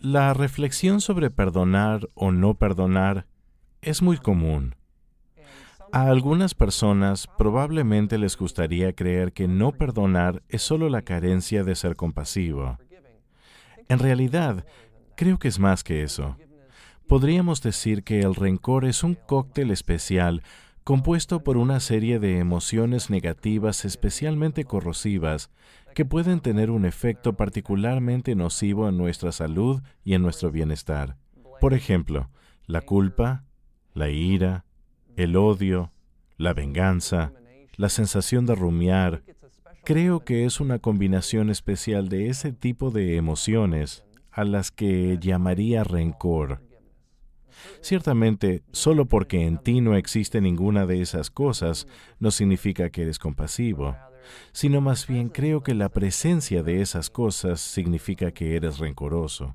La reflexión sobre perdonar o no perdonar es muy común. A algunas personas probablemente les gustaría creer que no perdonar es solo la carencia de ser compasivo. En realidad, creo que es más que eso. Podríamos decir que el rencor es un cóctel especial compuesto por una serie de emociones negativas especialmente corrosivas que pueden tener un efecto particularmente nocivo en nuestra salud y en nuestro bienestar. Por ejemplo, la culpa, la ira, el odio, la venganza, la sensación de rumiar. Creo que es una combinación especial de ese tipo de emociones a las que llamaría rencor. Ciertamente, solo porque en ti no existe ninguna de esas cosas, no significa que eres compasivo, sino más bien creo que la presencia de esas cosas significa que eres rencoroso.